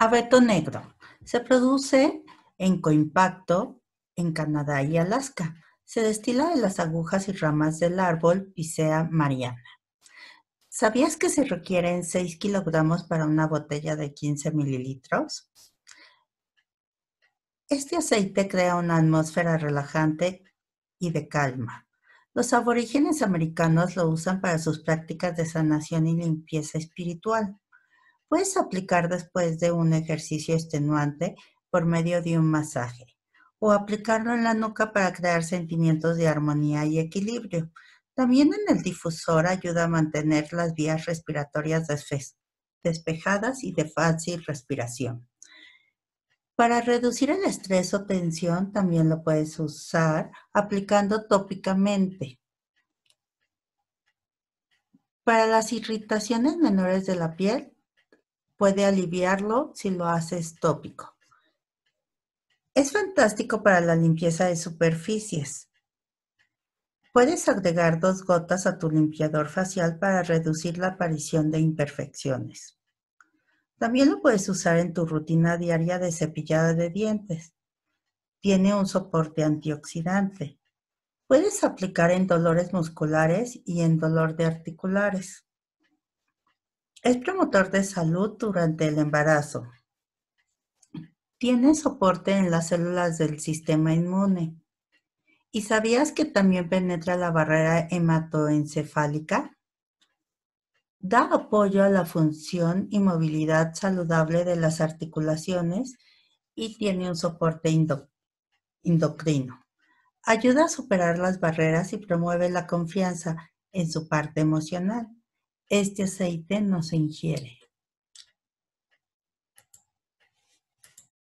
Abeto negro. Se produce en coimpacto en Canadá y Alaska. Se destila de las agujas y ramas del árbol Picea mariana. ¿Sabías que se requieren 6 kilogramos para una botella de 15 mililitros? Este aceite crea una atmósfera relajante y de calma. Los aborígenes americanos lo usan para sus prácticas de sanación y limpieza espiritual puedes aplicar después de un ejercicio extenuante por medio de un masaje o aplicarlo en la nuca para crear sentimientos de armonía y equilibrio. También en el difusor ayuda a mantener las vías respiratorias despejadas y de fácil respiración. Para reducir el estrés o tensión también lo puedes usar aplicando tópicamente. Para las irritaciones menores de la piel, puede aliviarlo si lo haces tópico. Es fantástico para la limpieza de superficies. Puedes agregar dos gotas a tu limpiador facial para reducir la aparición de imperfecciones. También lo puedes usar en tu rutina diaria de cepillada de dientes. Tiene un soporte antioxidante. Puedes aplicar en dolores musculares y en dolor de articulares. Es promotor de salud durante el embarazo. Tiene soporte en las células del sistema inmune. ¿Y sabías que también penetra la barrera hematoencefálica? Da apoyo a la función y movilidad saludable de las articulaciones y tiene un soporte endocrino. Ayuda a superar las barreras y promueve la confianza en su parte emocional este aceite no se ingiere.